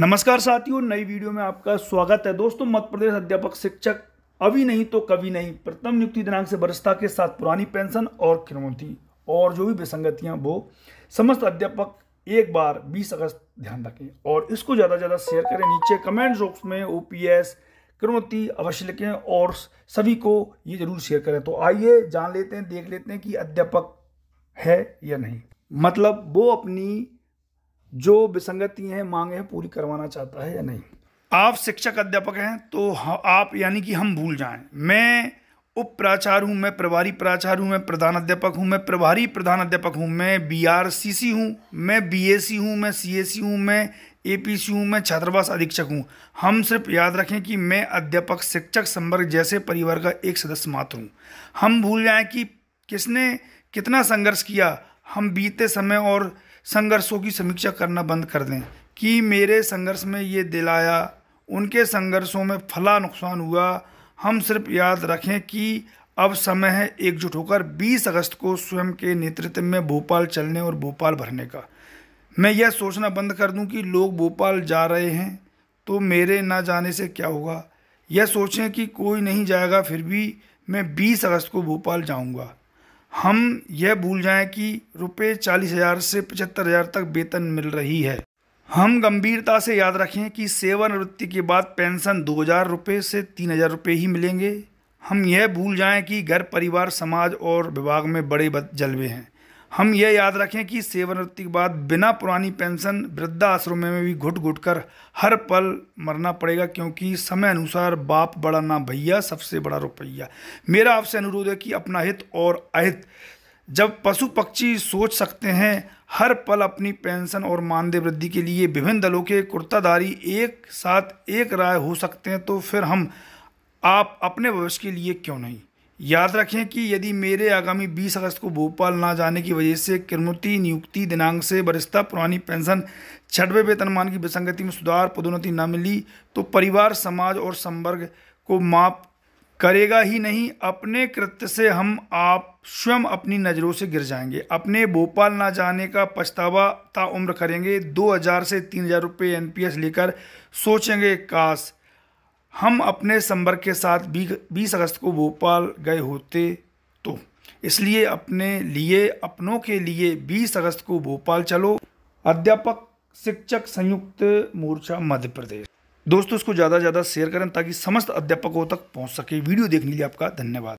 नमस्कार साथियों नई वीडियो में आपका स्वागत है दोस्तों मध्य प्रदेश अध्यापक शिक्षक अभी नहीं तो कभी नहीं प्रथम नियुक्ति दिनांक से वरिष्ठता के साथ पुरानी पेंशन और खिनौती और जो भी विसंगतियां वो समस्त अध्यापक एक बार 20 अगस्त ध्यान रखें और इसको ज़्यादा से ज़्यादा शेयर करें नीचे कमेंट बॉक्स में ओ पी एस अवश्य लिखें और सभी को ये जरूर शेयर करें तो आइए जान लेते हैं देख लेते हैं कि अध्यापक है या नहीं मतलब वो अपनी जो विसंगतियाँ हैं मांगे हैं पूरी करवाना चाहता है या नहीं आप शिक्षक अध्यापक हैं तो आप यानी कि हम भूल जाएं मैं उप प्राचार हूँ मैं प्रभारी प्राचार हूँ मैं प्रधान अध्यापक हूँ मैं प्रभारी प्रधान अध्यापक हूँ मैं बी आर सी सी हूँ मैं बी ए सी हूँ मैं सी ए सी हूँ मैं ए पी सी हूँ मैं छात्रावास अधीक्षक हूँ हम सिर्फ याद रखें कि मैं अध्यापक शिक्षक संवर्ग जैसे परिवार का एक सदस्य मात्र हूँ हम भूल जाएँ कि किसने कितना संघर्ष किया हम बीते समय और संघर्षों की समीक्षा करना बंद कर दें कि मेरे संघर्ष में ये दिलाया उनके संघर्षों में फला नुकसान हुआ हम सिर्फ याद रखें कि अब समय है एकजुट होकर 20 अगस्त को स्वयं के नेतृत्व में भोपाल चलने और भोपाल भरने का मैं यह सोचना बंद कर दूं कि लोग भोपाल जा रहे हैं तो मेरे ना जाने से क्या होगा यह सोचें कि कोई नहीं जाएगा फिर भी मैं 20 अगस्त को भोपाल जाऊंगा हम यह भूल जाएं कि रुपये चालीस हज़ार से पचहत्तर हज़ार तक वेतन मिल रही है हम गंभीरता से याद रखें कि सेवानिवृत्ति के बाद पेंशन दो हज़ार रुपये से तीन हज़ार रुपये ही मिलेंगे हम यह भूल जाएं कि घर परिवार समाज और विभाग में बड़े जलवे हैं हम यह याद रखें कि सेवानिवृत्ति के बाद बिना पुरानी पेंशन वृद्धा आश्रम में भी घुट घुट कर हर पल मरना पड़ेगा क्योंकि समय अनुसार बाप बड़ा ना भैया सबसे बड़ा रुपया मेरा आपसे अनुरोध है कि अपना हित और अहित जब पशु पक्षी सोच सकते हैं हर पल अपनी पेंशन और मानदेय वृद्धि के लिए विभिन्न दलों के कुर्ताधारी एक साथ एक राय हो सकते हैं तो फिर हम आप अपने भविष्य के लिए क्यों नहीं याद रखें कि यदि मेरे आगामी 20 अगस्त को भोपाल ना जाने की वजह से किरमुती नियुक्ति दिनांक से बरिस्ता पुरानी पेंशन छठवें वेतनमान की विसंगति में सुधार पदोन्नति न मिली तो परिवार समाज और संवर्ग को माप करेगा ही नहीं अपने कृत्य से हम आप स्वयं अपनी नज़रों से गिर जाएंगे अपने भोपाल ना जाने का पछतावा ता उम्र करेंगे 2000 से 3000 रुपये एनपीएस लेकर सोचेंगे काश हम अपने संपर्क के साथ बीस अगस्त को भोपाल गए होते तो इसलिए अपने लिए अपनों के लिए बीस अगस्त को भोपाल चलो अध्यापक शिक्षक संयुक्त मोर्चा मध्य प्रदेश दोस्तों इसको ज़्यादा से ज़्यादा शेयर करें ताकि समस्त अध्यापकों तक पहुंच सके वीडियो देखने के लिए आपका धन्यवाद